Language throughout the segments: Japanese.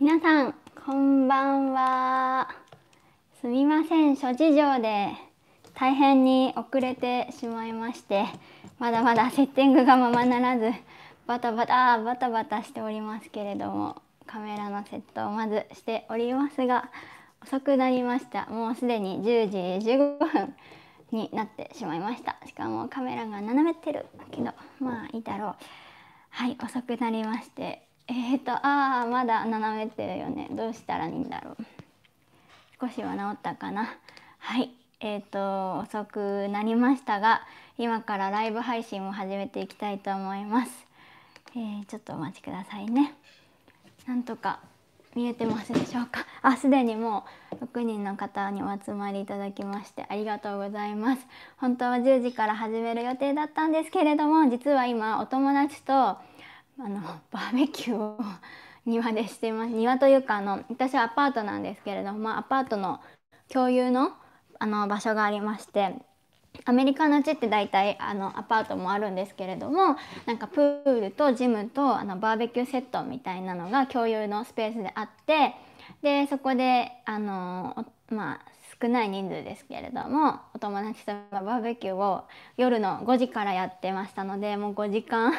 皆さんこんばんはすみません諸事情で大変に遅れてしまいましてまだまだセッティングがままならずバタバタバタバタしておりますけれどもカメラのセットをまずしておりますが遅くなりましたもうすでに10時15分になってしまいましたしかもカメラが斜めってるけどまあいいだろうはい遅くなりましてえっ、ー、とああまだ斜めってるよねどうしたらいいんだろう少しは治ったかなはいえっ、ー、と遅くなりましたが今からライブ配信を始めていきたいと思います、えー、ちょっとお待ちくださいねなんとか見えてますでしょうかあすでにもう6人の方にお集まりいただきましてありがとうございます本当は10時から始める予定だったんですけれども実は今お友達とあの バーベキューを庭でしてます庭というかあの私はアパートなんですけれどもアパートの共有のあの場所がありましてアメリカの地って大体あのアパートもあるんですけれどもなんかプールとジムとあのバーベキューセットみたいなのが共有のスペースであってでそこであの、まあ、少ない人数ですけれどもお友達とバーベキューを夜の5時からやってましたのでもう5時間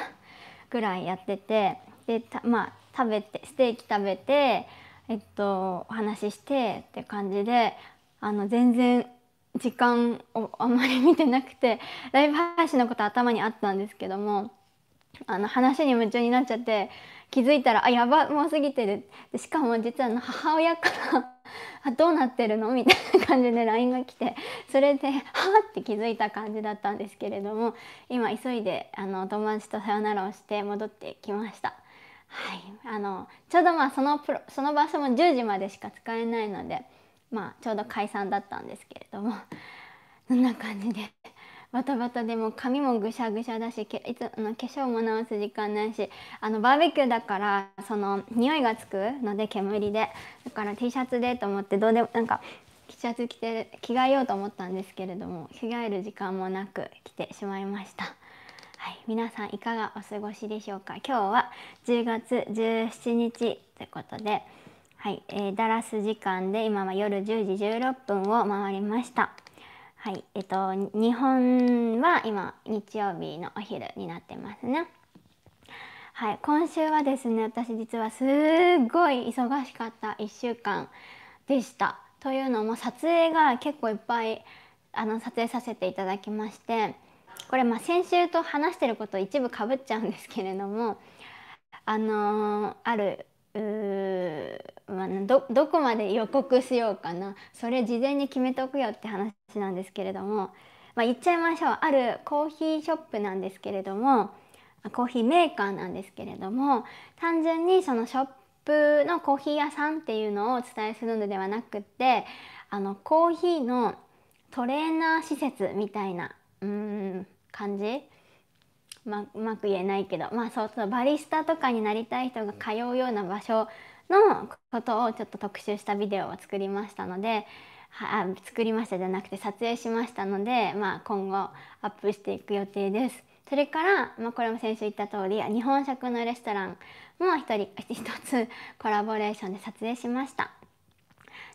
ぐらいやっててでまあ食べてステーキ食べて、えっと、お話ししてって感じであの全然時間をあんまり見てなくてライブ配信のこと頭にあったんですけどもあの話に夢中になっちゃって気づいたら「あやばもう過ぎてる」でしかも実は母親からあどうなってるの みたいな感じで LINE が来てそれではあって気づいた感じだったんですけれども今急いであの友達とさよならをして戻ってきました。はい、あのちょうどまあそのプロその場所も10時までしか使えないので、まあ、ちょうど解散だったんですけれどもそんな感じでバタバタでも髪もぐしゃぐしゃだしけいつの化粧も直す時間ないしあのバーベキューだからその匂いがつくので煙でだから T シャツでと思ってどうでもなんか T シャツ着て着替えようと思ったんですけれども着替える時間もなく来てしまいました。はい、皆さんいかがお過ごしでしょうか今日は10月17日ということで、はいえー、ダラス時間で今は夜10時16分を回りました。はい、えっと日本は今日曜日のお昼になってますね。はい、今週はですね私実はすっごい忙しかった1週間でした。というのも撮影が結構いっぱいあの撮影させていただきましてこれまあ先週と話してること一部かぶっちゃうんですけれどもあのー、あるどどこまで予告しようかなそれ事前に決めておくよって話なんですけれども、まあ、言っちゃいましょうあるコーヒーショップなんですけれどもコーヒーメーカーなんですけれども単純にそのショップのコーヒー屋さんっていうのをお伝えするのではなくってあのコーヒーのトレーナー施設みたいなうん感じまうまく言えないけどまあそうそうバリスタとかになりたい人が通うような場所のことをちょっと特集したビデオを作りましたのでは作りましたじゃなくて撮影しましたので、まあ、今後アップしていく予定です。それから、まあ、これも先週言った通り日本食のレストランも一人一つコラボレーションで撮影しました。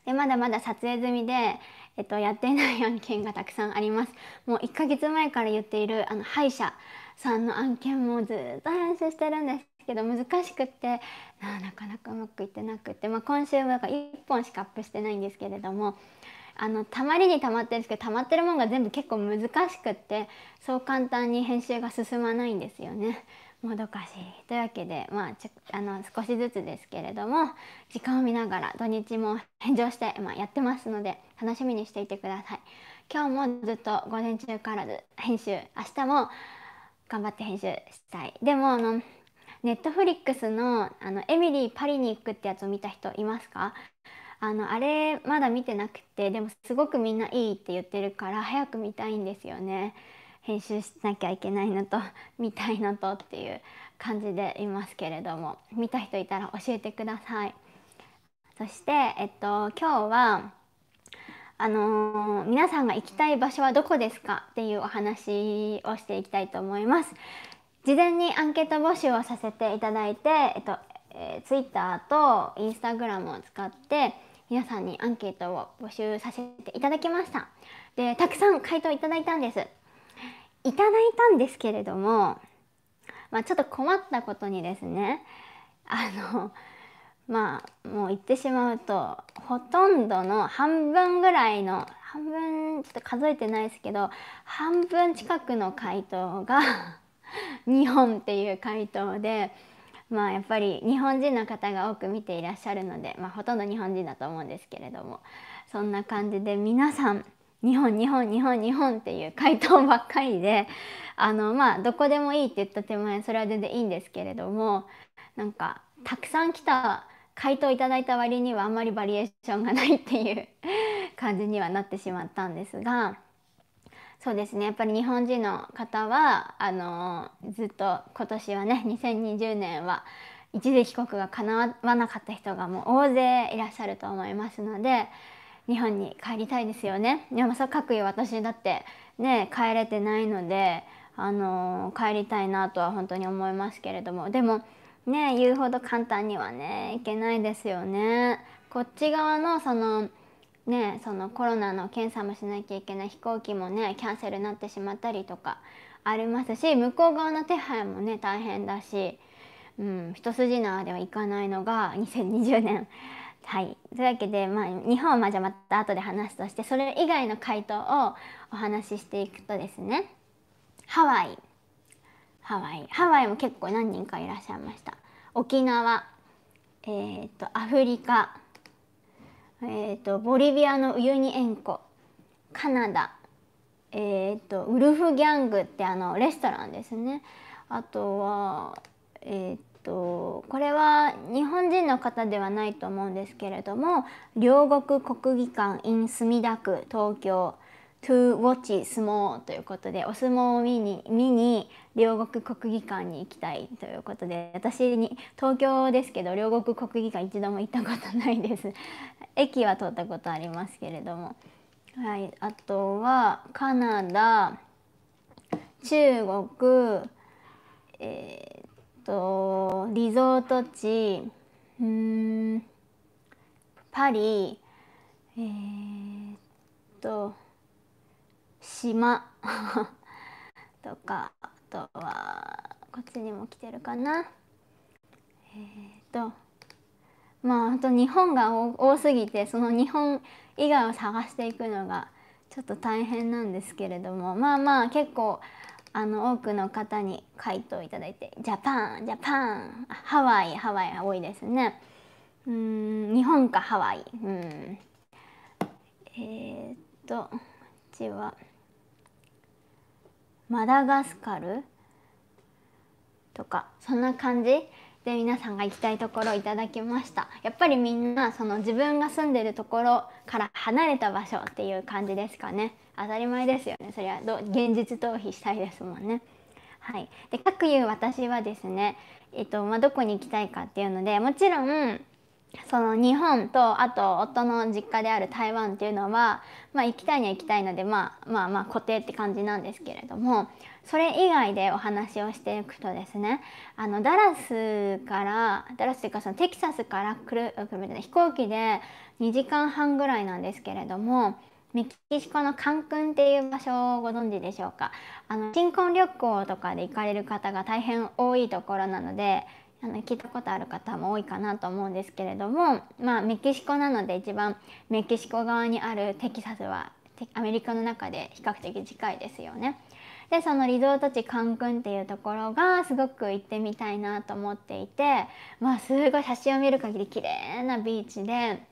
でまだまだ撮影済みで、えっと、やっていない案件がたくさんあります。もう1ヶ月前から言っているあの歯医者さんの案件もずっと編集してるんですけど難しくってなかなかうまくいってなくって、まあ、今週も1本しかアップしてないんですけれどもあのたまりにたまってるんですけどたまってるもんが全部結構難しくってそう簡単に編集が進まないんですよね。もどかしいというわけで、まあ、ちあの少しずつですけれども時間を見ながら土日も返上して、まあ、やってますので楽しみにしていてください。今日もずっと午前中からず編集明日も頑張って編集したい。でもあのネットフリックスのあのエミリーパリに行くってやつを見た人いますかあのあれまだ見てなくてでもすごくみんないいって言ってるから早く見たいんですよね編集しなきゃいけないのと 見たいのとっていう感じでいますけれども見た人いたら教えてくださいそしてえっと今日はあのー、皆さんが行きたい場所はどこですかっていうお話をしていきたいと思います事前にアンケート募集をさせていただいて、えっとえー、Twitter と Instagram を使って皆さんにアンケートを募集させていただきましたでたくさん回答いただいたんですいただいたんですけれども、まあ、ちょっと困ったことにですねあのまあもう言ってしまうとほとんどの半分ぐらいの半分ちょっと数えてないですけど半分近くの回答が日本っていう回答で。まあやっぱり日本人の方が多く見ていらっしゃるので、まあ、ほとんど日本人だと思うんですけれどもそんな感じで皆さん日本日本日本日本っていう回答ばっかりであのまあどこでもいいって言った手前それは全然いいんですけれどもなんかたくさん来た回答いただいた割にはあんまりバリエーションがないっていう感じにはなってしまったんですが。そうですねやっぱり日本人の方はあのずっと今年はね2020年は一時帰国がかなわなかった人がもう大勢いらっしゃると思いますので日本に帰りたいですよね。でもそうかくいう私だってね帰れてないのであの帰りたいなとは本当に思いますけれどもでもね言うほど簡単にはねいけないですよね。こっち側のそのねそのコロナの検査もしなきゃいけない飛行機もねキャンセルになってしまったりとかありますし向こう側の手配もね大変だし、うん、一筋縄ではいかないのが2020年。はい、というわけで、まあ、日本はじゃあまた後で話すとしてそれ以外の回答をお話ししていくとですねハワイハワイハワイも結構何人かいらっしゃいました沖縄えっ、とアフリカえーと、ボリビアのウユニ塩湖カナダ、えーと、ウルフギャングってあのレストランですねあとは、えーと、とこれは日本人の方ではないと思うんですけれども両国国技館 in 墨田区東京 to watch 相撲ということでお相撲を見に見に両国国技館に行きたいということで私に東京ですけど両国国技館一度も行ったことないです 駅は通ったことありますけれども、はい、あとはカナダ中国えー、っとリゾート地うんパリえー、っと島 とかとはこっちにも来てるかなえー、っとまああと日本が多すぎてその日本以外を探していくのがちょっと大変なんですけれどもまあまあ結構あの多くの方に回答いただいて「ジャパンジャパンハワイハワイ」多いですね。うん日本かハワイ。うんえー、っとこっちは。マダガスカルとかそんな感じで皆さんが行きたいところいただきましたやっぱりみんなその自分が住んでるところから離れた場所っていう感じですかね当たり前ですよねそれはど現実逃避したいですもんねはいで各う私はですねえっとまあ、どこに行きたいかっていうのでもちろんその日本とあと夫の実家である台湾っていうのは、まあ、行きたいには行きたいので、まあ、まあまあ固定って感じなんですけれどもそれ以外でお話をしていくとですねあのダラスからダラスというかそのテキサスから来る飛行機で2時間半ぐらいなんですけれどもメキシコのカンクンっていう場所をご存知でしょうかあの新婚旅行とかで行かれる方が大変多いところなのであの聞いたことある方も多いかなと思うんですけれども、まあ、メキシコなので一番メキシコ側にあるテキサスはアメリカの中で比較的近いですよね。でそのリゾート地カンクンっていうところがすごく行ってみたいなと思っていて、まあ、すごい写真を見る限り綺麗なビーチで。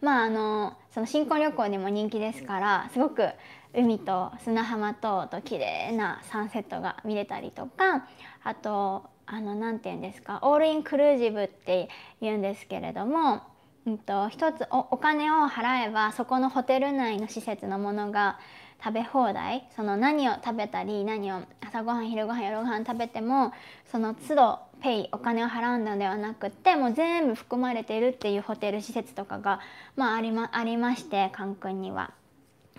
まあ、あのその新婚旅行にも人気ですからすごく海と砂浜とと綺麗なサンセットが見れたりとかあとあのなて言うんですかオールインクルージブって言うんですけれども、うんと、一つお金を払えばそこのホテル内の施設のものが食べ放題その何を食べたり何を朝ごはん昼ごはん夜ごはん食べてもその都度ペイお金を払うのではなくってもう全部含まれてるっていうホテル施設とかが、まあ、ありまありましてカ君には。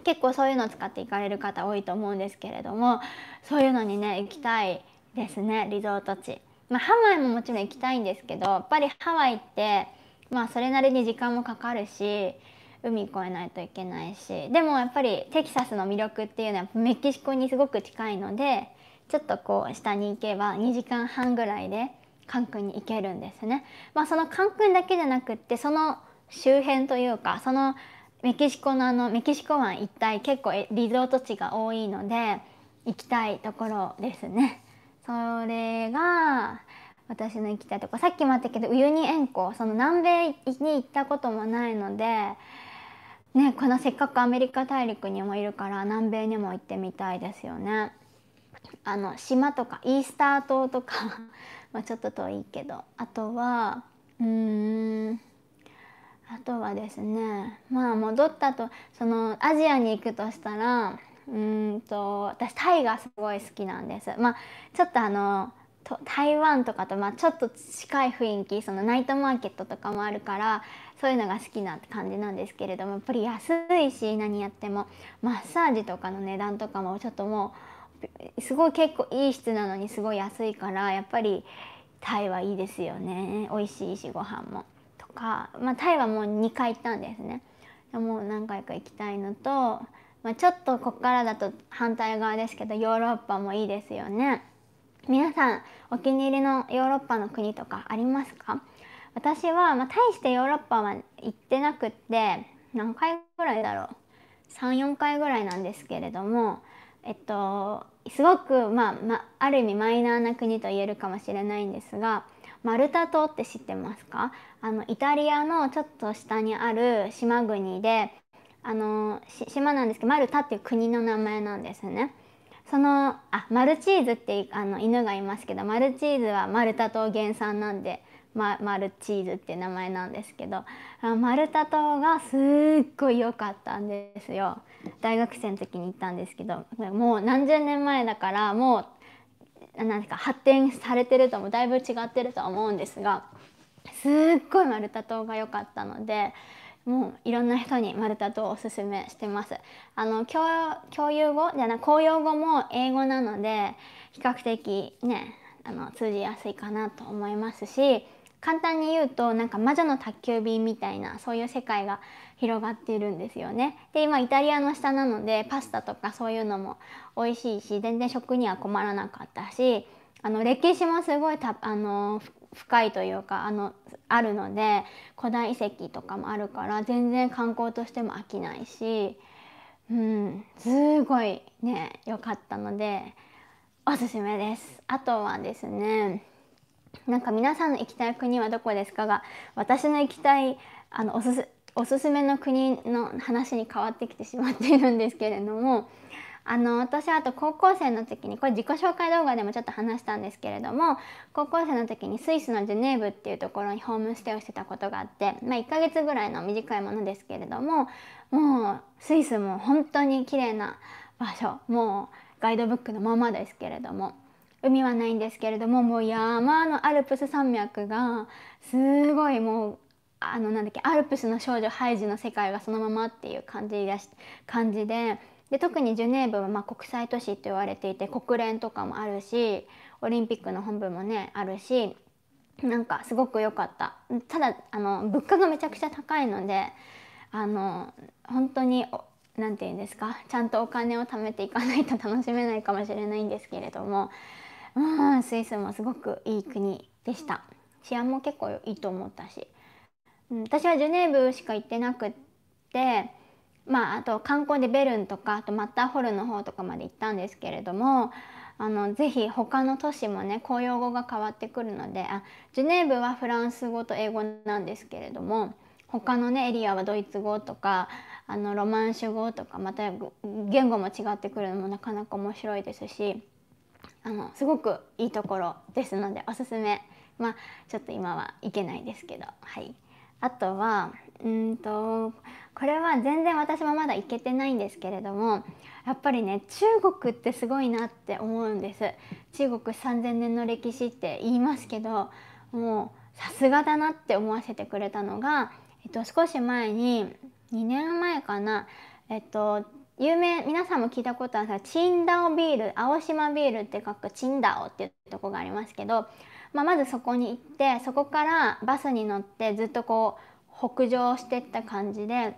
結構そういうのを使っていかれる方多いと思うんですけれどもそういうのにね行きたいですねリゾート地、まあ、ハワイももちろん行きたいんですけどやっぱりハワイって、まあ、それなりに時間もかかるし海越えないといけないしでもやっぱりテキサスの魅力っていうのはメキシコにすごく近いのでちょっとこう下に行けば2時間半ぐらいでカンクンに行けるんですね。まあ、そのカンクンだけじゃなくってその周辺というかそのメキシコのあのメキシコ湾一帯結構リゾート地が多いので行きたいところですね。それが私の行きたいとこさっきもあったけどウユニ塩湖その南米に行ったこともないので、ね、このせっかくアメリカ大陸にもいるから南米にも行ってみたいですよね。あの島とかイースター島とか まちょっと遠いけどあとはうんあとはですねまあ戻ったとそのアジアに行くとしたらうんと私タイがすごい好きなんです。まあ、ちょっとあの台湾とかとまあちょっと近い雰囲気そのナイトマーケットとかもあるからそういうのが好きな感じなんですけれどもやっぱり安いし何やってもマッサージとかの値段とかもちょっともうすごい結構いい質なのにすごい安いからやっぱりタイはいいですよね美味しいしご飯も。とか、まあ、タイはもう2回行ったんですね。もう何回か行きたいのとまあ、ちょっとここからだと反対側ですけどヨーロッパもいいですよね。皆さんお気に入りのヨーロッパの国とかありますか私は、まあ、大してヨーロッパは行ってなくって何回ぐらいだろう34回ぐらいなんですけれどもえっとすごく、まあ、まあ、ある意味マイナーな国と言えるかもしれないんですがマルタ島って知ってますかあのイタリアのちょっと下にある島国であの島なんですけどマルタっていう国の名前なんですね。そのあマルチーズってあの犬がいますけどマルチーズはマルタ島原産なんで、ま、マルチーズって名前なんですけどあマルタ島がすっごい良かったんですよ大学生の時に行ったんですけどもう何十年前だからもうなか発展されてるともだいぶ違ってるとは思うんですがすっごいマルタ島が良かったのでもういろんな人にマルタ島をおすすめしてますあの共共有語じゃな公用語も英語なので比較的ねあの通じやすいかなと思いますし簡単に言うとなんか魔女の宅急便みたいなそういう世界が広がっているんですよね。で今イタリアの下なのでパスタとかそういうのも美味しいし全然食には困らなかったしあの歴史もすごいたあの深いというかあのあるので古代遺跡とかもあるから全然観光としても飽きないし、うん、すごいね良かったのでおすすめです。あとはですねなんか皆さんの行きたい国はどこですかが私の行きたいあのおすすおすすめの国の話に変わってきてしまっているんですけれどもあの私あと高校生の時にこれ自己紹介動画でもちょっと話したんですけれども高校生の時にスイスのジュネーブっていうところにホームステイをしてたことがあって、まあ、1ヶ月ぐらいの短いものですけれどももうスイスも本当に綺麗な場所もうガイドブックのままですけれども海はないんですけれどももう山のアルプス山脈がすごいもうあのなんだっけアルプスの少女ハイジの世界がそのままっていう感じだし感じで。で特にジュネーブはま国際都市って言われていて国連とかもあるしオリンピックの本部もねあるしなんかすごく良かったただあの物価がめちゃくちゃ高いのであの本当に何て言うんですかちゃんとお金を貯めていかないと楽しめないかもしれないんですけれどもうんスイスもすごくいい国でした治安も結構いいと思ったし、うん、私はジュネーブしか行ってなくって。まあ、あと観光でベルンとかあとマッターホルンの方とかまで行ったんですけれどもあのぜひ他の都市もね公用語が変わってくるのであジュネーブはフランス語と英語なんですけれども他のねエリアはドイツ語とかあのロマンシュ語とかまた言語も違ってくるのもなかなか面白いですしあのすごくいいところですのでおすすめまあちょっと今は行けないですけどはい。あとはうんとこれは全然私もまだ行けてないんですけれどもやっぱりね中国ってすごいなって思うんです中国3,000年の歴史って言いますけどもうさすがだなって思わせてくれたのが、えっと、少し前に2年前かな、えっと、有名皆さんも聞いたことあるチンダオビール青島ビールって書くチンダオっていうとこがありますけど、まあ、まずそこに行ってそこからバスに乗ってずっとこう北上してった感じで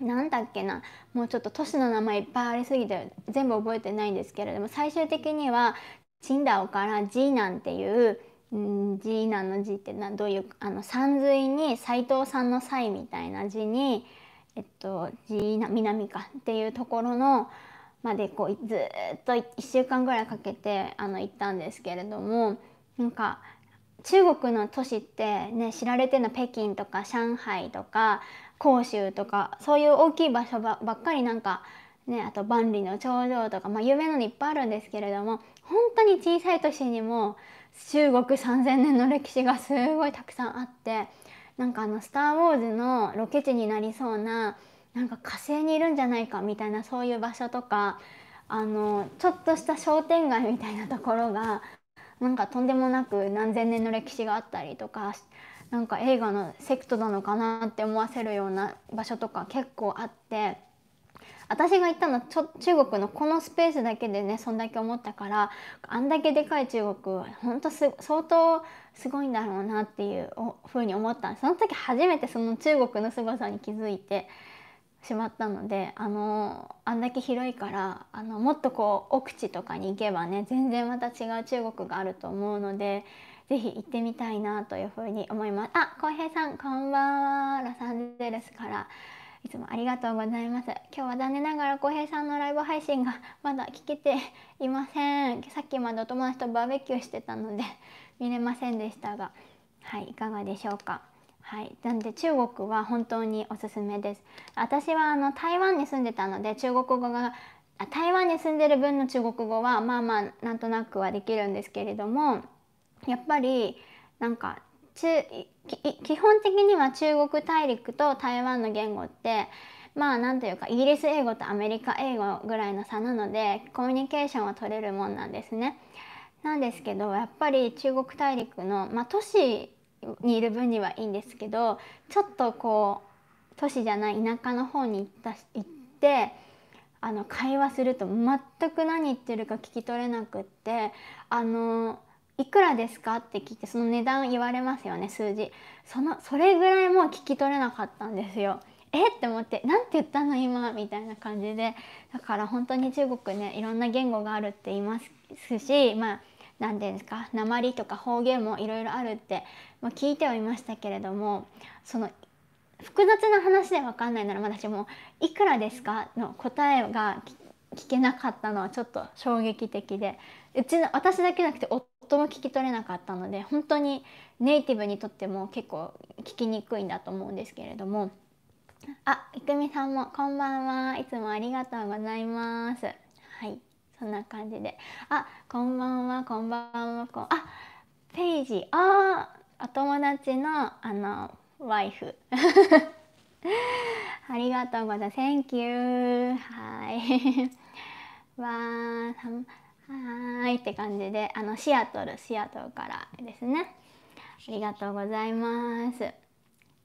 なんだっけなもうちょっと都市の名前いっぱいありすぎて全部覚えてないんですけれども最終的にはチンダオからジーナンっていうんジーナンの字ってなどういうあの山水に斎藤さんの斎みたいな字に、えっと、ジーナ南かっていうところのまでこうずっと1週間ぐらいかけてあの行ったんですけれどもなんか中国の都市ってね知られてるの北京とか上海とか広州とかそういう大きい場所ばっかりなんかねあと万里の長城とか、まあ、有名なのいっぱいあるんですけれども本当に小さい都市にも中国3,000年の歴史がすごいたくさんあってなんかあの「スター・ウォーズ」のロケ地になりそうななんか火星にいるんじゃないかみたいなそういう場所とかあのちょっとした商店街みたいなところがなんかとんでもなく何千年の歴史があったりとかなんか映画のセクトなのかなって思わせるような場所とか結構あって私が行ったのは中国のこのスペースだけでねそんだけ思ったからあんだけでかい中国は本当す相当すごいんだろうなっていうふうに思ったんですその時初めてその中国の凄さに気づいて。しまったのであのあんだけ広いからあのもっとこう奥地とかに行けばね全然また違う中国があると思うので是非行ってみたいなというふうに思います。あ、浩平さんこんばんはロサンゼルスからいつもありがとうございます。今日は残念ながら浩平さんのライブ配信がまだ聞けていません。さっきまでお友達とバーベキューしてたので見れませんでしたが、はい、いかがでしょうか。はい、なんで中国は本当におすすめです。私はあの台湾に住んでたので中国語が台湾に住んでる分の中国語はまあまあなんとなくはできるんですけれどもやっぱりなんか中基本的には中国大陸と台湾の言語ってまあ何というかイギリス英語とアメリカ英語ぐらいの差なのでコミュニケーションは取れるもんなんですね。なんですけどやっぱり中国大陸の、まあ、都市にいる分にはいいんですけどちょっとこう都市じゃない田舎の方に行った行ってあの会話すると全く何言ってるか聞き取れなくってあのいくらですかって聞いてその値段言われますよね数字そのそれぐらいもう聞き取れなかったんですよえって思って何て言ったの今みたいな感じでだから本当に中国ねいろんな言語があるって言いますしまあ何て言うんですか鉛とか方言もいろいろあるって、まあ、聞いてはいましたけれどもその複雑な話で分かんないなら私も「いくらですか?」の答えが聞けなかったのはちょっと衝撃的でうちの私だけじゃなくて夫も聞き取れなかったので本当にネイティブにとっても結構聞きにくいんだと思うんですけれども。あ、いくみさんもこんばんは。いつもありがとうございます。はい。そんな感じであこんばんはこんばんはこんあペイジあお友達のあのワイフ ありがとうございます Thank you はい わーはいって感じであのシアトルシアトルからですねありがとうございます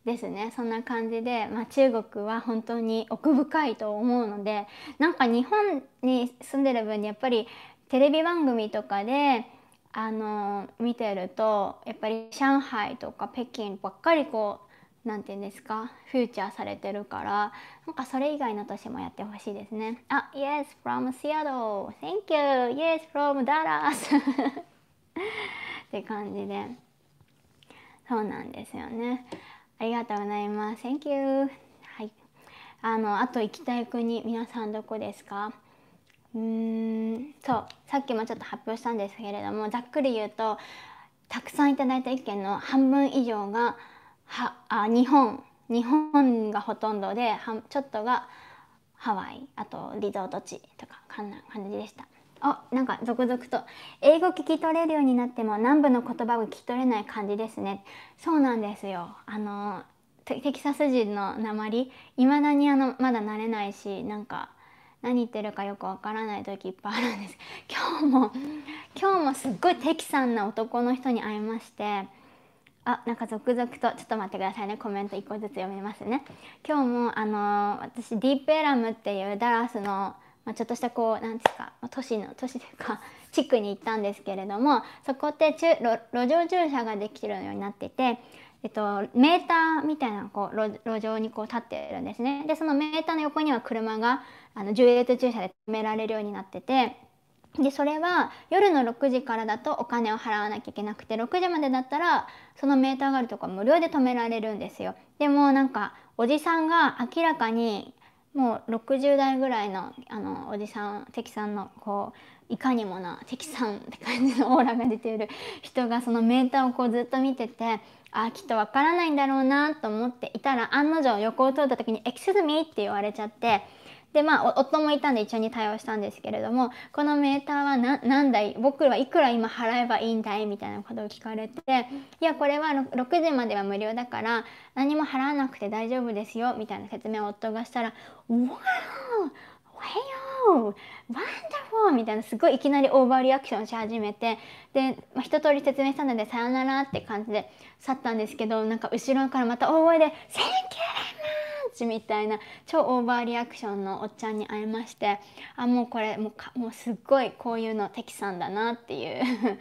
ですねそんな感じで、まあ、中国は本当に奥深いと思うのでなんか日本に住んでる分にやっぱりテレビ番組とかであの見てるとやっぱり上海とか北京ばっかりこう何て言うんですかフューチャーされてるからなんかそれ以外の年もやってほしいですね。あ Yes from Seattle Thank you Yes from Dallas って感じでそうなんですよね。ありがとうございます Thank you はいあのあと行きたい国皆さんどこですかうーんそうさっきもちょっと発表したんですけれどもざっくり言うとたくさんいただいた意見の半分以上がはあ日本日本がほとんどでちょっとがハワイあとリゾート地とかこんな感じでした。あなんか続々と「英語聞き取れるようになっても南部の言葉が聞き取れない感じですね」そうなんですよ。あのテキサス人の鉛いまだにあのまだ慣れないしなんか何言ってるかよくわからない時いっぱいあるんです 今日も今日もすっごいテキサンな男の人に会いましてあなんか続々とちょっと待ってくださいねコメント1個ずつ読みますね今日もあの私ディープエラムっていうダラスのまあ、ちょっとしたこう何ですか、まあ、都市の都市というか 地区に行ったんですけれどもそこって路上駐車ができるようになってて。えっと、メーターみたいなこう路路上にこう立ってるんですねでそのメーターの横には車があの重列駐車で止められるようになっててでそれは夜の6時からだとお金を払わなきゃいけなくて6時までだったらそのメーターがあるとか無料で止められるんですよでもなんかおじさんが明らかにもう60代ぐらいのあのおじさん敵さんのこういかにもな敵さんって感じのオーラが出ている人がそのメーターをこうずっと見ててあきっとわからないんだろうなと思っていたら案の定横を通った時に「エクススミって言われちゃって。でまあ夫もいたんで一緒に対応したんですけれどもこのメーターは何台僕らはいくら今払えばいいんだいみたいなことを聞かれていやこれは6時までは無料だから何も払わなくて大丈夫ですよみたいな説明を夫がしたら「うわおはようワンダフォーみたいなすごいいきなりオーバーリアクションし始めてで、まあ、一通り説明したのでさよならって感じで去ったんですけどなんか後ろからまた大声で「センキューマッチ!」みたいな超オーバーリアクションのおっちゃんに会いましてあもうこれもうかもうすっごいこういうのテキさんだなっていう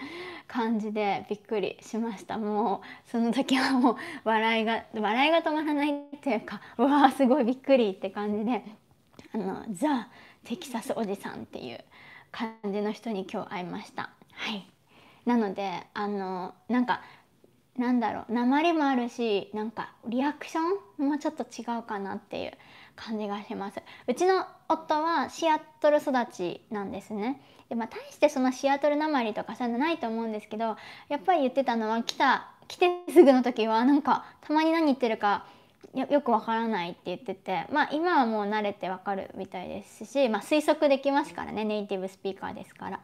感じでびっくりしましたもうその時はもう笑いが笑いが止まらないっていうかうわーすごいびっくりって感じで。あのザ・テキサスおじさんっていう感じの人に今日会いました。はい、なのであのなんかなんだろう鉛もあるしなんかリアクションもちょっと違うかなっていう感じがしますうちの夫はシアトル育ちなんですねで、まあ、大してそのシアトル鉛とかそういうのないと思うんですけどやっぱり言ってたのは来た来てすぐの時はなんかたまに何言ってるかよくわからないって言ってて、まあ、今はもう慣れてわかるみたいですし、まあ、推測できますからねネイティブスピーカーですから。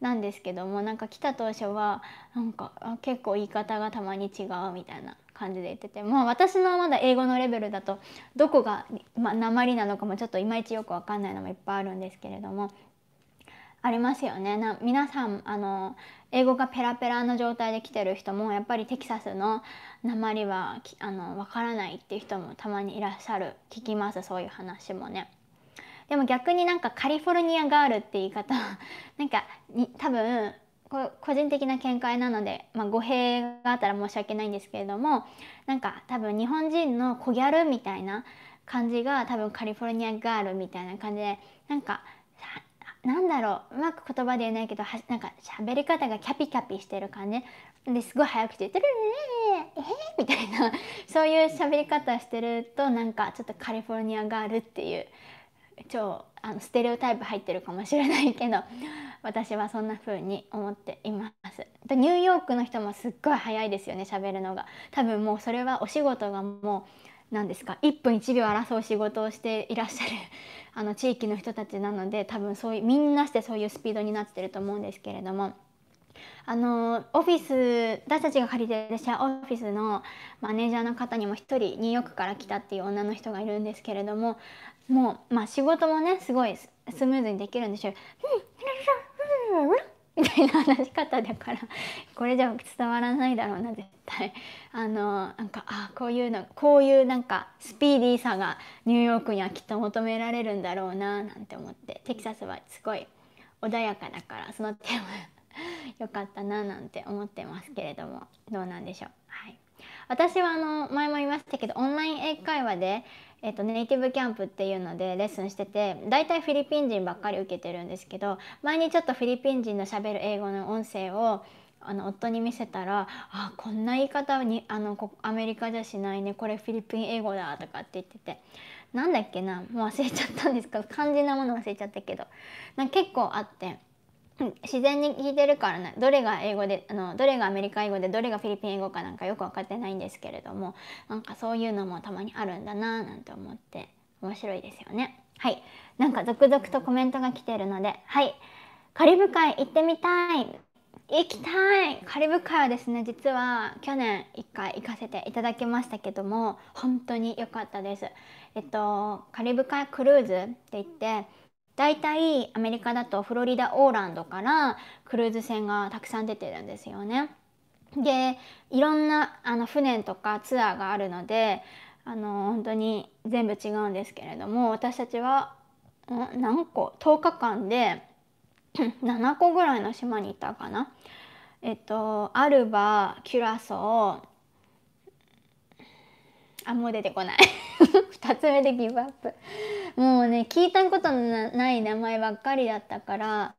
なんですけどもなんか来た当初はなんか結構言い方がたまに違うみたいな感じで言っててまあ私のまだ英語のレベルだとどこが、まあ、鉛なのかもちょっといまいちよく分かんないのもいっぱいあるんですけれどもありますよねな皆さんあの英語がペラペラの状態で来てる人もやっぱりテキサスの鉛はあの分からないっていう人もたまにいらっしゃる聞きますそういう話もね。でも逆になんかカリフォルニアガールって言い方 なんかに多分こ個人的な見解なので、まあ、語弊があったら申し訳ないんですけれどもなんか多分日本人の小ギャルみたいな感じが多分カリフォルニアガールみたいな感じでなんかなんだろううまく言葉で言えないけどはなんか喋り方がキャピキャピしてる感じ、ね、ですごい早口で「トゥルルルえー、みたいな そういう喋り方してるとなんかちょっとカリフォルニアガールっていう超あのステレオタイプ入ってるかもしれないけど 私はそんな風に思っています。ニューヨークの人もすっごい早いですよね喋るのが。多分もうそれはお仕事がもう何ですか1分1秒争う仕事をしていらっしゃるあの地域の人たちなので多分そういうみんなしてそういうスピードになってると思うんですけれども。あのオフィス私たちが借りてるシェアオフィスのマネージャーの方にも1人ニューヨークから来たっていう女の人がいるんですけれどももう、まあ、仕事もねすごいスムーズにできるんでしょう。みたいな話し方だからこれじゃ伝わらないだろうな絶対あのなんかあこういうのこういうなんかスピーディーさがニューヨークにはきっと求められるんだろうななんて思ってテキサスはすごい穏やかだからその点は 良かったななんて思ってますけれどもどうなんでしょう。はい私はあの前も言いましたけどオンライン英会話でえっと、ネイティブキャンプっていうのでレッスンしてて大体フィリピン人ばっかり受けてるんですけど前にちょっとフィリピン人のしゃべる英語の音声をあの夫に見せたら「あこんな言い方にあのアメリカじゃしないねこれフィリピン英語だ」とかって言っててなんだっけなもう忘れちゃったんですけど肝心なもの忘れちゃったけどなんか結構あって。自然に聞いてるからねどれが英語であのどれがアメリカ英語でどれがフィリピン英語かなんかよく分かってないんですけれどもなんかそういうのもたまにあるんだななんて思って面白いですよねはいなんか続々とコメントが来てるのではいカリブ海行ってみたい行きたいカリブ海はですね実は去年1回行かせていただきましたけども本当に良かったですえっとカリブ海クルーズって言って大体アメリカだとフロリダオーランドからクルーズ船がたくさん出てるんですよね。でいろんなあの船とかツアーがあるのであの本当に全部違うんですけれども私たちは何個10日間で7 個ぐらいの島にいたかな。えっとアルバキュラソーあもう出てこない2 つ目でギブアップもうね聞いたことのない名前ばっかりだったから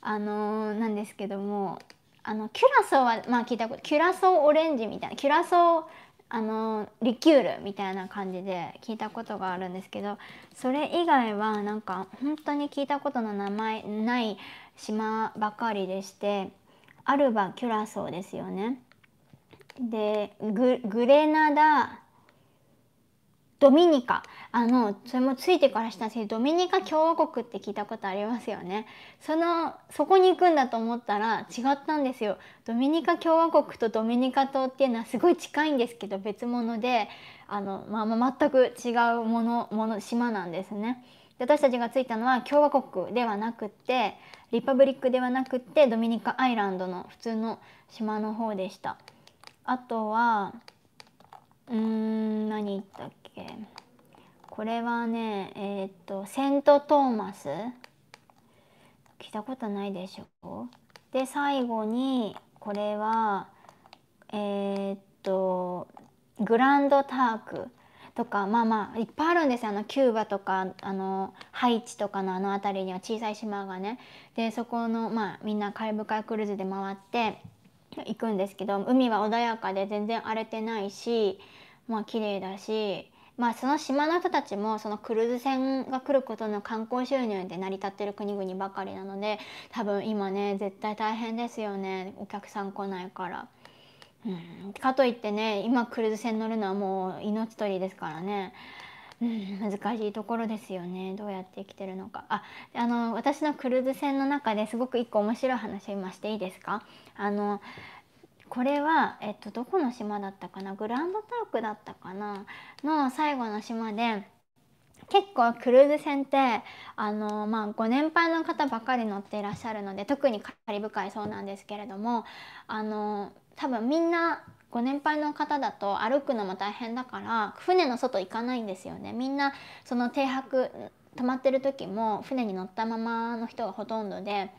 あのー、なんですけどもあのキュラソーはまあ聞いたことキュラソーオレンジみたいなキュラソーあのリキュールみたいな感じで聞いたことがあるんですけどそれ以外はなんか本当に聞いたことの名前ない島ばかりでしてアルバ・キュラソーですよね。でグレナダドミニカあのそれもついてからしたんですけどドミニカ共和国って聞いたことありますよねそのそこに行くんだと思ったら違ったんですよドミニカ共和国とドミニカ島っていうのはすごい近いんですけど別物であの、まあ、まあ全く違うものもの島なんですねで私たちが着いたのは共和国ではなくってリパブリックではなくってドミニカアイランドの普通の島の方でしたあとはうーん何言ったっけけこれはねえー、っとセント・トーマス聞いたことないでしょで最後にこれはえー、っとグランドタークとかまあまあいっぱいあるんですよあのキューバとかあのハイチとかのあの辺りには小さい島がねでそこの、まあ、みんなカリブ海クルーズで回って行くんですけど海は穏やかで全然荒れてないしまあ綺麗だしまあ、その島の人たちもそのクルーズ船が来ることの観光収入で成り立ってる国々ばかりなので多分今ね絶対大変ですよねお客さん来ないから。うん、かといってね今クルーズ船乗るのはもう命取りですからね。うん、難しいところですよねどうやって生きてるのかああの私のクルーズ船の中ですごく一個面白い話を今していいですかあのこれは、えっと、どこの島だったかなグランドタークだったかなの最後の島で結構クルーズ船ってあの、まあ、ご年配の方ばかり乗っていらっしゃるので特にカリブ海そうなんですけれどもあの多分みんなご年配の方だと歩くのも大変だから船の外行かないんですよねみんなその停泊泊まってる時も船に乗ったままの人がほとんどで。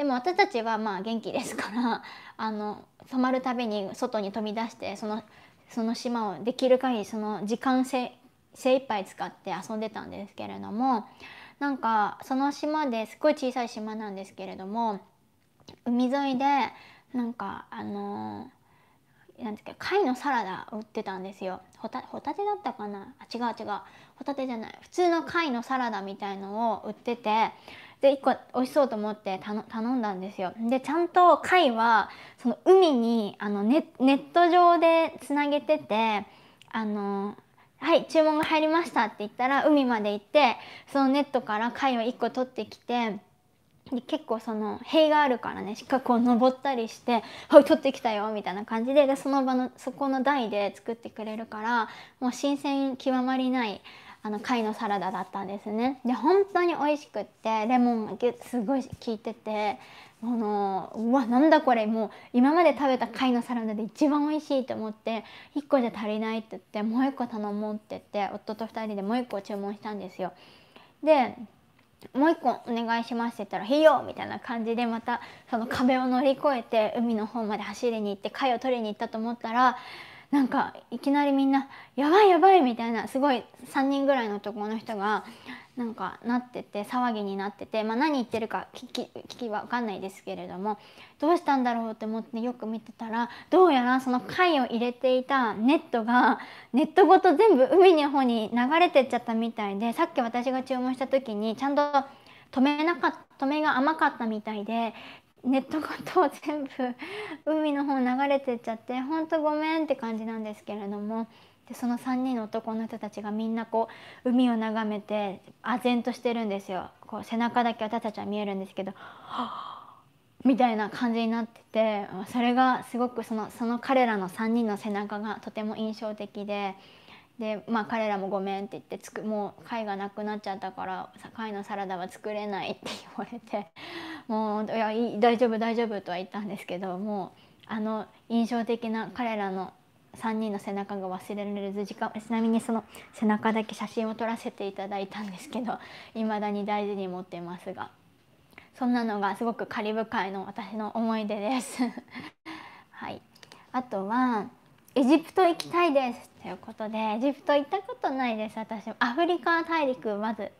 でも私たちはまあ元気ですから あの止まるたびに外に飛び出してそのその島をできる限りその時間せ精一杯使って遊んでたんですけれどもなんかその島ですごい小さい島なんですけれども海沿いでなんかあのー、なんですか貝のサラダ売ってたんですよホタホタテだったかなあ違う違うホタテじゃない普通の貝のサラダみたいのを売っててで1個美味しそうと思って頼んだんですよ。でちゃんと貝はその海にあのネネット上でつなげててあのはい注文が入りましたって言ったら海まで行ってそのネットから貝を1個取ってきて。で結構その塀があるからねしっかりこう登ったりして「はい取ってきたよ」みたいな感じででその場のそこの台で作ってくれるからもう新鮮極まりないあの貝のサラダだったんですねで本当に美味しくってレモンがすごい効いててあのうわなんだこれもう今まで食べた貝のサラダで一番美味しいと思って1個じゃ足りないって言ってもう1個頼もうって言って夫と2人でもう1個注文したんですよ。でもう1個お願いしますって言ったら「ひよ!」みたいな感じでまたその壁を乗り越えて海の方まで走りに行って貝を取りに行ったと思ったらなんかいきなりみんな「やばいやばい」みたいなすごい3人ぐらいの男の人がなんかなってて騒ぎになってて、まあ、何言ってるか聞き聞きは分かんないですけれどもどうしたんだろうって思ってよく見てたらどうやらその貝を入れていたネットが ネットごと全部海の方に流れてっちゃったみたいでさっき私が注文した時にちゃんと止めなか止めが甘かったみたいでネットごと全部海の方流れてっちゃってほんとごめんって感じなんですけれどもでその3人の男の人たちがみんなこう海を眺めて唖然としてるんですよこう背中だけ私たちは見えるんですけど「みたいな感じになっててそれがすごくそのその彼らの3人の背中がとても印象的で。でまあ彼らもごめんって言ってつくもう貝がなくなっちゃったから貝のサラダは作れないって言われて もういやいい大丈夫大丈夫とは言ったんですけどもうあの印象的な彼らの3人の背中が忘れられず時間ちなみにその背中だけ写真を撮らせていただいたんですけどいまだに大事に持ってますがそんなのがすごくカリブ海の私の思い出です はい、あとはエジプト行きたいですということでエジプト行ったことないです私アフリカ大陸まず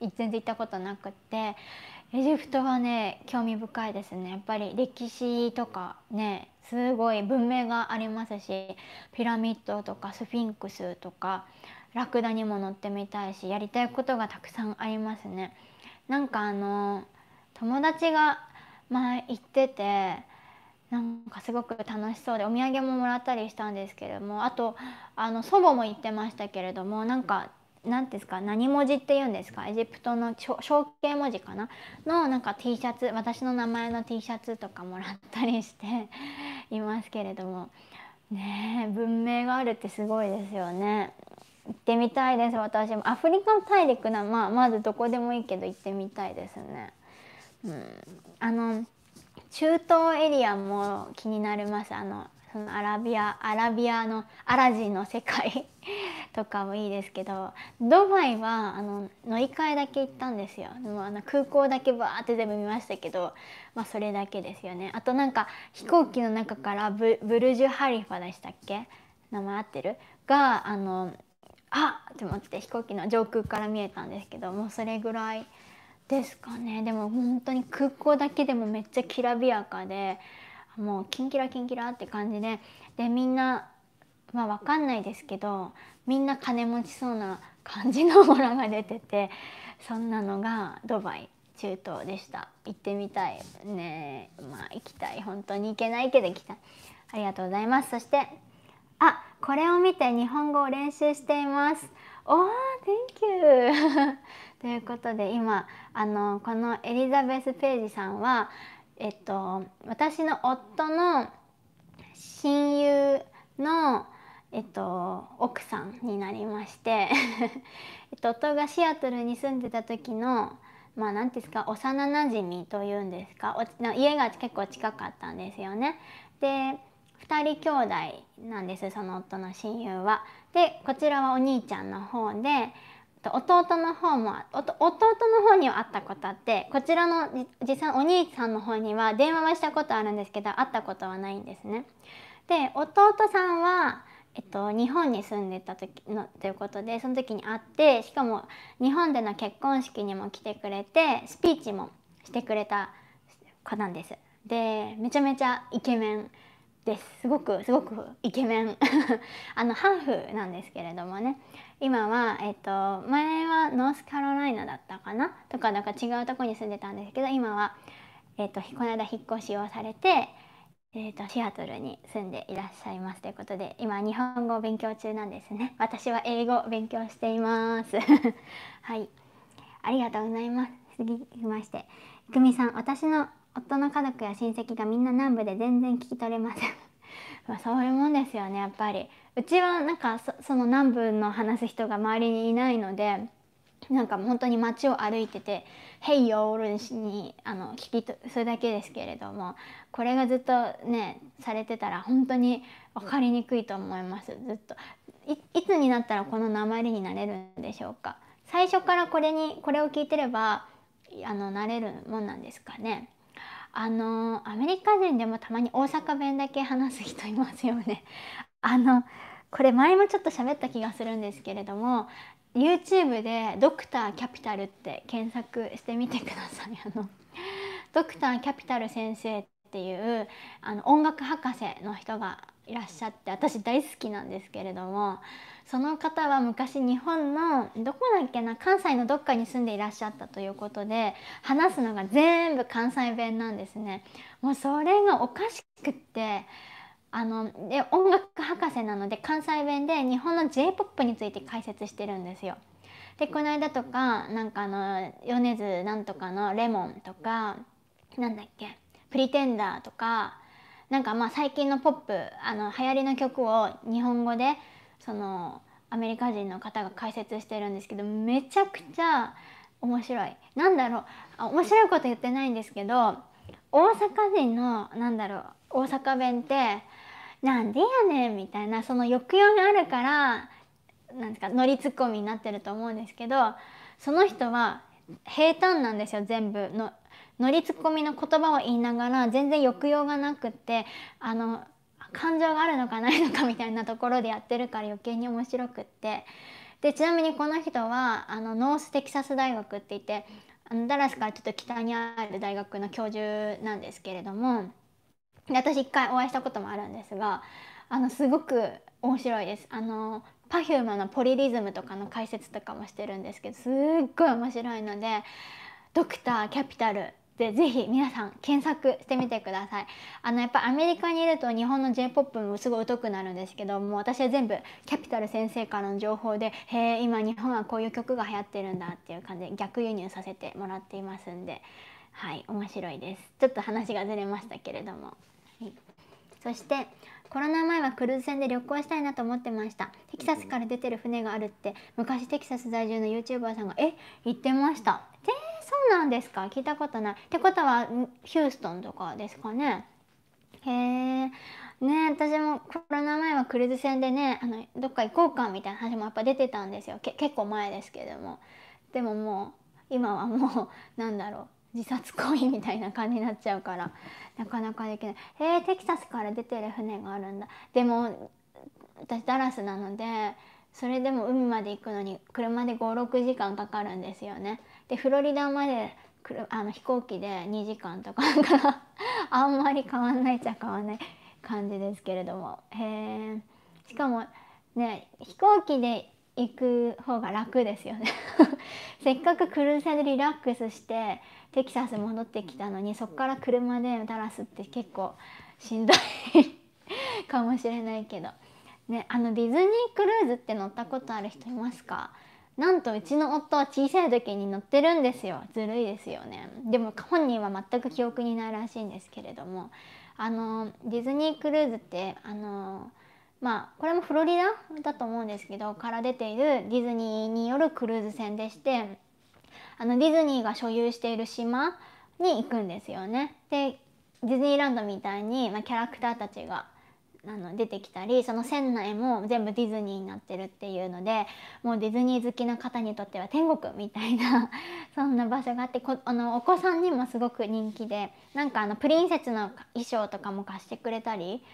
全然行ったことなくてエジプトはね興味深いですねやっぱり歴史とかねすごい文明がありますしピラミッドとかスフィンクスとかラクダにも乗ってみたいしやりたいことがたくさんありますね。なんかあの友達が前行っててなんかすごく楽しそうでお土産ももらったりしたんですけれどもあとあの祖母も行ってましたけれどもなんか何ですか何文字って言うんですかエジプトの象形文字かなのなんか T シャツ私の名前の T シャツとかもらったりしていますけれどもね文明があるってすごいですよね。行ってみたいです私もアフリカ大陸な、まあ、まずどこでもいいけど行ってみたいですね。うん、あの中東エリアも気になりますあのそのアラビアアラビアのアラジンの世界とかもいいですけどドバイはあの乗り換えだけ行ったんですよでもあの空港だけバーって全部見ましたけど、まあ、それだけですよねあとなんか飛行機の中からブブルジュ・ハリファでしたっけ名前合ってるがあのあって思って飛行機の上空から見えたんですけどもうそれぐらいですかねでも本当に空港だけでもめっちゃきらびやかでもうキンキラキンキラって感じででみんなまあ分かんないですけどみんな金持ちそうな感じのオーラが出ててそんなのがドバイ中東でした行ってみたいねまあ行きたい本当に行けないけど行きたいありがとうございますそしてあこれを見て日本語を練習していますおー Thank you ということで今あのこのエリザベス・ページさんは、えっと、私の夫の親友の、えっと、奥さんになりまして えっと、夫がシアトルに住んでた時のまあ何ですか幼なじみというんですか家が結構近かったんですよね。で2人兄弟なんですその夫の親友は。でこちらはお兄ちゃんの方で弟の方も弟の方には会ったことあってこちらの実際お兄さんの方には電話はしたことあるんですけど会ったことはないんですね。で弟さんは、えっと、日本に住んでた時のということでその時に会ってしかも日本での結婚式にも来てくれてスピーチもしてくれた子なんです。でめちゃめちゃイケメンですすごくすごくイケメン あのハーフなんですけれどもね今は、えっと、前はノースカロライナだったかなとかなんか違うところに住んでたんですけど今は、えっと、この間引っ越しをされて、えっと、シアトルに住んでいらっしゃいますということで今日本語を勉強中なんですね私は英語を勉強しています はいありがとうございます次きまして久美さん私の夫の家族や親戚がみんな南部で全然聞き取れませんまあ そういうもんですよねやっぱりうちはなんかその南部の話す人が周りにいないのでなんか本当に街を歩いてて「ヘイヨールン」にあの聞き取るだけですけれどもこれがずっとねされてたら本当に分かりにくいと思いますずっといつになったらこの鉛になれるんでしょうか最初からこれにこれを聞いてればあの慣れるもんなんですかねあのアメリカ人でもたまに大阪弁だけ話す人いますよねあのこれ前もちょっと喋った気がするんですけれども YouTube で「ドクターキャピタル」って検索してみてください。あのドクターキャピタル先生っていうあの音楽博士の人がいらっしゃって私大好きなんですけれどもその方は昔日本のどこだっけな関西のどっかに住んでいらっしゃったということで話すのが全部関西弁なんですねもうそれがおかしくってあので音楽博士なので関西弁で日本の j p o p について解説してるんですよ。でこの間とかなんかあの米津なんとかの「レモン」とかなんだっけ「プリテンダー」とかなんかまあ最近のポップあの流行りの曲を日本語でそのアメリカ人の方が解説してるんですけどめちゃくちゃ面白い。なんだろう面白いこと言ってないんですけど大阪人のなんだろう大阪弁ってなんでやねんみたいなその抑揚があるからなんですか乗りツッコミになってると思うんですけどその人は平坦なんですよ全部の乗りツッコミの言葉を言いながら全然抑揚がなくってあの感情があるのかないのかみたいなところでやってるから余計に面白くってでちなみにこの人はあのノーステキサス大学って言ってあのダラスからちょっと北にある大学の教授なんですけれども。で私一回お会いしたこともあるんですがあのすごく面白いです。あの Perfume のポリリズムとかの解説とかもしてるんですけどすっごい面白いので「ドクターキャピタル」でぜひ皆さん検索してみてくださいあのやっぱアメリカにいると日本の j p o p もすごい疎くなるんですけどもう私は全部キャピタル先生からの情報で「へえ今日本はこういう曲が流行ってるんだ」っていう感じで逆輸入させてもらっていますんではい面白いですちょっと話がずれましたけれども。そしてコロナ前はクルーズ船で旅行したいなと思ってましたテキサスから出てる船があるって昔テキサス在住の YouTuber さんがえ言ってましたえー、そうなんですか聞いたことないってことはヒューストンとかですかねへえね私もコロナ前はクルーズ船でねあのどっか行こうかみたいな話もやっぱ出てたんですよ結構前ですけどもでももう今はもうなんだろう自殺行為みたいな感じになっちゃうからなかなかできないえー、テキサスから出てる船があるんだでも私ダラスなのでそれでも海まで行くのに車で56時間かかるんですよねでフロリダまであの飛行機で2時間とかだから あんまり変わんないっちゃ変わんない感じですけれどもへえしかもね飛行機で行く方が楽ですよね せっかくクルーズでリラックスしてテキサス戻ってきたのにそこから車でダラスって結構しんどい かもしれないけど、ね、あのディズニークルーズって乗ったことある人いますかなんとうちの夫は小さい時に乗ってるんですよずるいですよねでも本人は全く記憶にないらしいんですけれどもあのディズニークルーズってあのまあこれもフロリダだと思うんですけどから出ているディズニーによるクルーズ船でしてあのディズニーが所有している島に行くんですよね。でディズニーランドみたいに、まあ、キャラクターたちがあの出てきたりその船内も全部ディズニーになってるっていうのでもうディズニー好きな方にとっては天国みたいな そんな場所があってこあのお子さんにもすごく人気でなんかあのプリンセスの衣装とかも貸してくれたり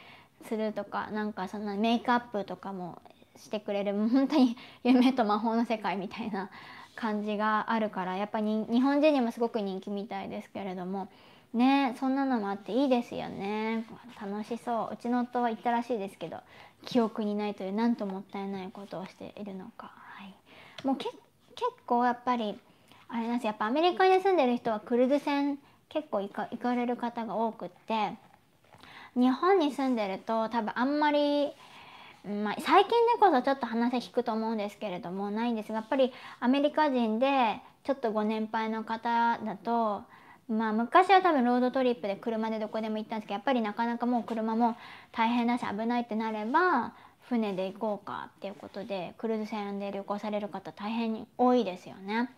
するとかなんかそんなメイクアップとかもしてくれる本当に 夢と魔法の世界みたいな感じがあるからやっぱり日本人にもすごく人気みたいですけれどもねそんなのもあっていいですよね楽しそううちの夫は行ったらしいですけど記憶にないというなんともったいないことをしているのか、はい、もうけ結構やっぱりあれなんですやっぱアメリカに住んでる人はクルーズ船結構行か行かれる方が多くって日本に住んでると多分あんまりまあ、最近でこそちょっと話聞くと思うんですけれどもないんですがやっぱりアメリカ人でちょっとご年配の方だと、まあ、昔は多分ロードトリップで車でどこでも行ったんですけどやっぱりなかなかもう車も大変だし危ないってなれば船で行こうかっていうことでクルーズ船で旅行される方大変に多いですよね。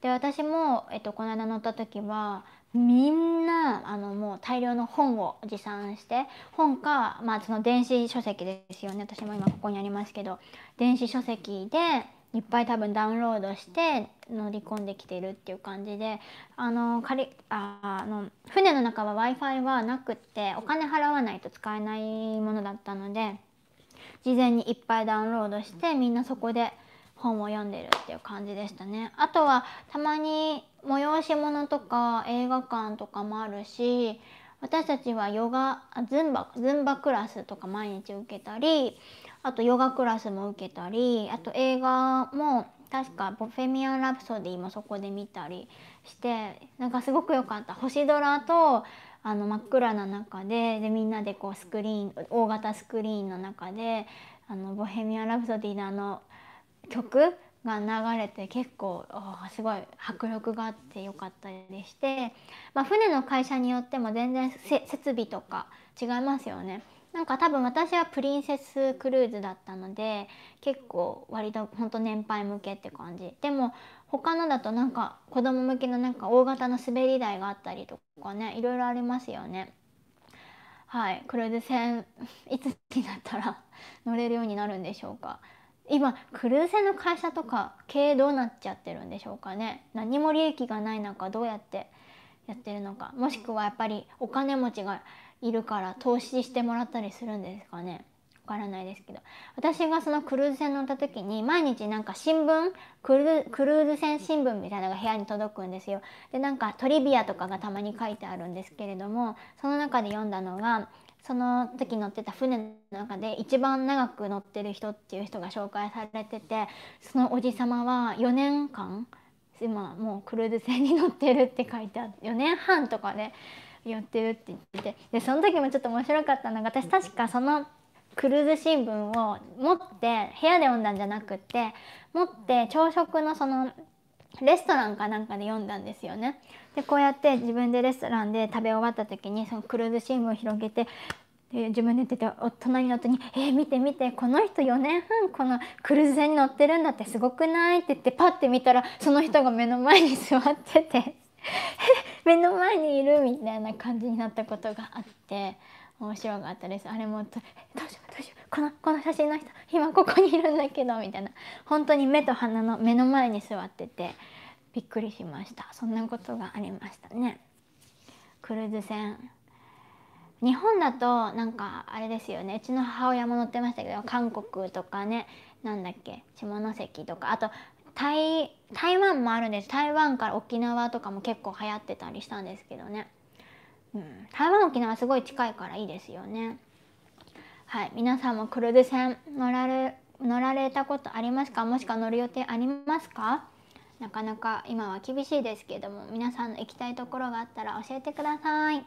で私も、えっと、この間乗った時はみんなあのもう大量の本を持参して本か、まあ、その電子書籍ですよね私も今ここにありますけど電子書籍でいっぱい多分ダウンロードして乗り込んできてるっていう感じであの仮ああの船の中は w i f i はなくってお金払わないと使えないものだったので事前にいっぱいダウンロードしてみんなそこで。本を読んでるっていう感じでしたね。あとはたまに催し物とか映画館とかもあるし私たちはヨガズンバズンバクラスとか毎日受けたりあとヨガクラスも受けたりあと映画も確か「ボフェミアン・ラプソディ」もそこで見たりしてなんかすごく良かった星ドラとあの真っ暗な中ででみんなでこうスクリーン大型スクリーンの中で「あのボヘミアン・ラプソディ」のあの曲が流れて結構すごい迫力があってよかったりして、まあ、船の会社によっても全然設備とか違いますよね。なんか多分私はプリンセスクルーズだったので結構割とほんと年配向けって感じでも他のだとなんか子供向けのなんか大型の滑り台があったりとかねいろいろありますよねはいクルーズ船 いつになったら 乗れるようになるんでしょうか今クルーズの会社とか経営どうなっちゃってるんでしょうかね何も利益がない中どうやってやってるのかもしくはやっぱりお金持ちがいるから投資してもらったりするんですかねわからないですけど私がそのクルーズ船乗った時に毎日なんか新聞クルクルーズ船新聞みたいなのが部屋に届くんですよ。でなんかトリビアとかがたまに書いてあるんですけれどもその中で読んだのがその時乗ってた船の中で一番長く乗ってる人っていう人が紹介されててそのおじ様は4年間今もうクルーズ船に乗ってるって書いてあって4年半とかで寄ってるって言っててでその時もちょっと面白かったのが私確かそのクルーズ新聞を持って部屋で読んだんじゃなくって持って朝食のそのレストランかなんかで読んだんですよね。でこうやって自分でレストランで食べ終わった時にそのクルーズシームを広げてで自分で出て隣の人に「えー、見て見てこの人4年半このクルーズ船に乗ってるんだってすごくない?」って言ってパッて見たらその人が目の前に座ってて目の前にいるみたいな感じになったことがあって面白かったですあれもどうしようどうしようこのこの写真の人今ここにいるんだけどみたいな本当に目と鼻の目の前に座ってて。びっくりしましたそんなことがありましたねクルーズ船日本だとなんかあれですよねうちの母親も乗ってましたけど韓国とかねなんだっけ下関とかあと台台湾もあるんです台湾から沖縄とかも結構流行ってたりしたんですけどね、うん、台湾沖縄すごい近いからいいですよねはい皆さんもクルーズ船乗られ乗られたことありますかもしくは乗る予定ありますかなかなか今は厳しいですけれども皆さんの行きたいところがあったら教えてください。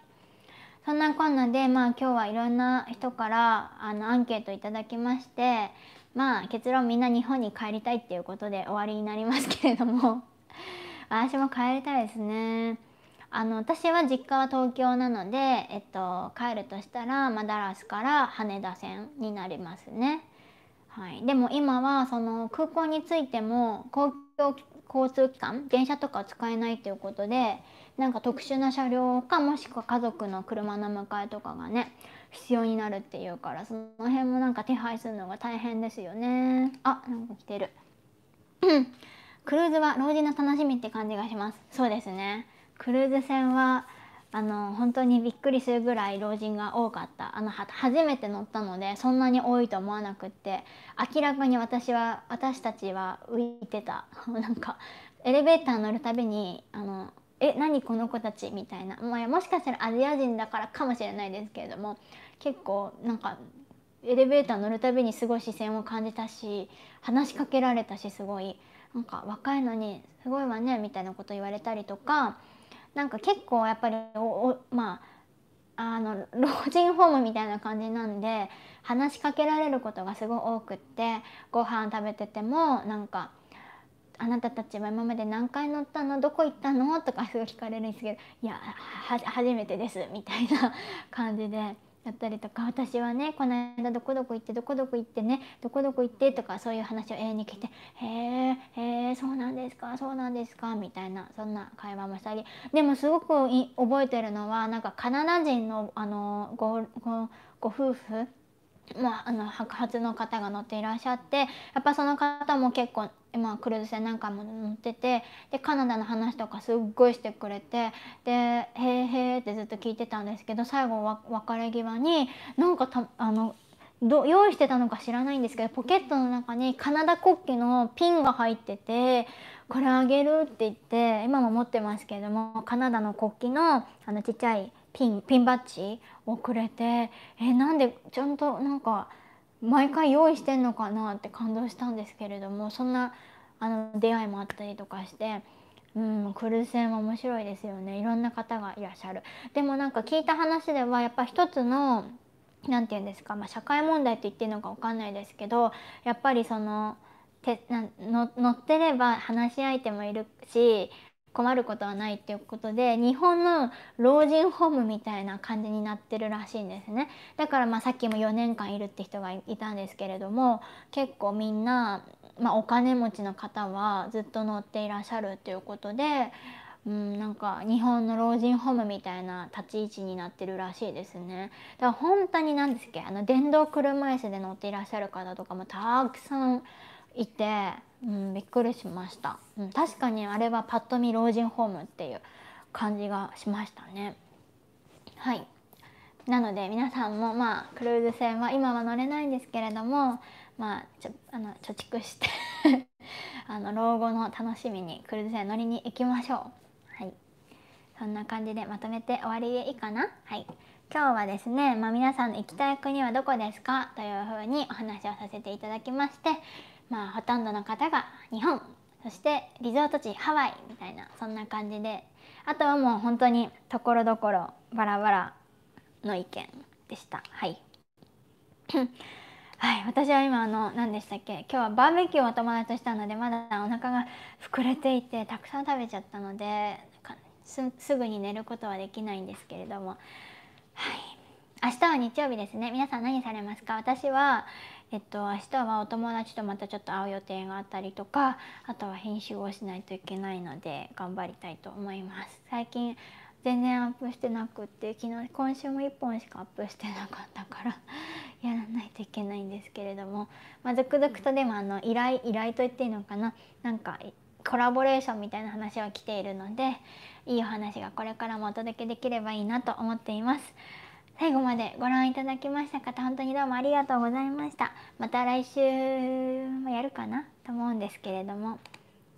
そんなこんなで、まあ、今日はいろんな人からあのアンケートいただきまして、まあ、結論みんな日本に帰りたいっていうことで終わりになりますけれども 私も帰りたいですね。あの私は実家は東京なので、えっと、帰るとしたら、まダラスから羽田線になりますね。はい、でも今はその空港についても公共交通機関電車とか使えないっていうことでなんか特殊な車両かもしくは家族の車の迎えとかがね必要になるっていうからその辺もなんか手配するのが大変ですよねあなんか来てるクルーズは老人の楽しみって感じがしますそうですねクルーズ船はあの本当にびっくりするぐらい老人が多かったあの初めて乗ったのでそんなに多いと思わなくって明らかに私は私たちは浮いてた なんかエレベーター乗るたびにあのえ何この子たちみたいな、まもしかしたらアジア人だからかもしれないですけれども結構なんかエレベーター乗るたびにすごい視線を感じたし話しかけられたしすごいなんか若いのに「すごいわね」みたいなこと言われたりとかなんか結構やっぱりおまああの 老人ホームみたいな感じなんで話しかけられることがすごい多くってご飯食べててもなんか「あなたたちは今まで何回乗ったのどこ行ったの?」とかすごい聞かれるんですけど「いや初めてです」みたいな感じで。だったりとか私はねこの間どこどこ行ってどこどこ行ってねどこどこ行ってとかそういう話を永遠に聞いて「へえへえそうなんですかそうなんですか」みたいなそんな会話もしたりでもすごく覚えてるのはなんかカナダ人のあのごごご夫婦まあ、あの白髪の方が乗っていらっしゃってやっぱその方も結構まあ、クルーズ船なんかも乗っててでカナダの話とかすっごいしてくれてで「へーへえ」ってずっと聞いてたんですけど最後は別れ際になんかたあのど用意してたのか知らないんですけどポケットの中にカナダ国旗のピンが入っててこれあげるって言って今も持ってますけどもカナダの国旗のあのちっちゃいピンピンバッジをくれてえなんでちゃんとなんか。毎回用意してんのかなって感動したんですけれどもそんなあの出会いもあったりとかして。うん、クルーズ船は面白いですよねいろんな方がいらっしゃるでもなんか聞いた話ではやっぱ一つの何て言うんですか、まあ、社会問題って言ってるのか分かんないですけどやっぱりそのてなの乗ってれば話し相手もいるし困ることはないっていうことで日本の老人ホームみたいな感じになってるらしいんですねだからまあさっきも4年間いるって人がいたんですけれども結構みんな、まあ、お金持ちの方はずっと乗っていらっしゃるっていうことで。うん、なんか日本の老人ホームみたいな立ち位置になってるらしいですねだから本当に何ですっけあの電動車椅子で乗っていらっしゃる方とかもたくさんいてうん、びっくりしました、うん、確かにあれはパッと見老人ホームっていう感じがしましたねはいなので皆さんもまあクルーズ船は今は乗れないんですけれどもまあちょあの貯蓄して あの老後の楽しみにクルーズ船乗りに行きましょうはいそんな感じでまとめて終わりでいいかなはい今日はですね、まあ、皆さんの行きたい国はどこですかというふうにお話をさせていただきましてまあ、ほとんどの方が日本そしてリゾート地ハワイみたいなそんな感じであとはもう本当にところどころバラバラの意見でしたはい はい私は今あの何でしたっけ今日はバーベキューをお友達としたのでまだお腹が膨れていてたくさん食べちゃったのですぐに寝ることはできないんですけれどもはい明日は日曜日ですね皆さん何されますか私はえっと明日はお友達とまたちょっと会う予定があったりとかあとは編集をしないといけないので頑張りたいと思います。最近全然アップしてなくって昨日今週も1本しかアップしてなかったから やらないといけないんですけれども、まあ、続々とでもあの依頼依頼と言っていいのかななんかコラボレーションみたいな話は来ているのでいいお話がこれからもお届けできればいいなと思っています。最後までご覧いただきました方本当にどうもありがとうございましたまた来週もやるかなと思うんですけれども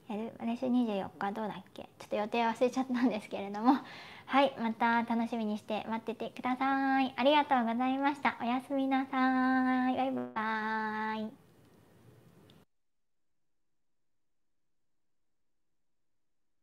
やる来週24日どうだっけちょっと予定忘れちゃったんですけれども はいまた楽しみにして待っててくださいありがとうございましたおやすみなさいバイバーイ